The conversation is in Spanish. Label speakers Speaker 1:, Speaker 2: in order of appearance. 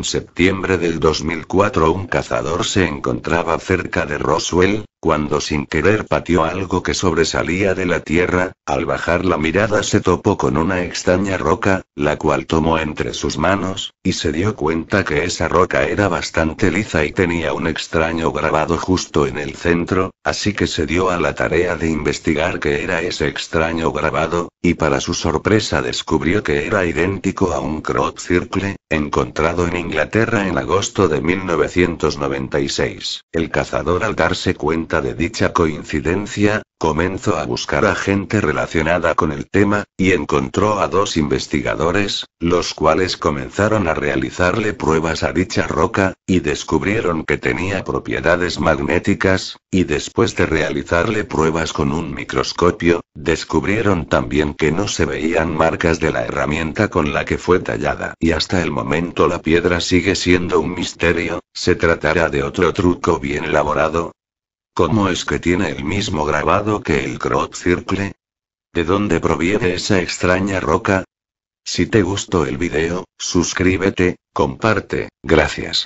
Speaker 1: En septiembre del 2004 un cazador se encontraba cerca de Roswell, cuando sin querer pateó algo que sobresalía de la tierra, al bajar la mirada se topó con una extraña roca, la cual tomó entre sus manos, y se dio cuenta que esa roca era bastante lisa y tenía un extraño grabado justo en el centro, así que se dio a la tarea de investigar qué era ese extraño grabado, y para su sorpresa descubrió que era idéntico a un crop circle, encontrado en Inglaterra en agosto de 1996. El cazador al darse cuenta de dicha coincidencia, comenzó a buscar a gente relacionada con el tema, y encontró a dos investigadores, los cuales comenzaron a realizarle pruebas a dicha roca, y descubrieron que tenía propiedades magnéticas, y después de realizarle pruebas con un microscopio, descubrieron también que no se veían marcas de la herramienta con la que fue tallada. Y hasta el momento la piedra sigue siendo un misterio, se tratará de otro truco bien elaborado, ¿Cómo es que tiene el mismo grabado que el crop circle? ¿De dónde proviene esa extraña roca? Si te gustó el video, suscríbete, comparte, gracias.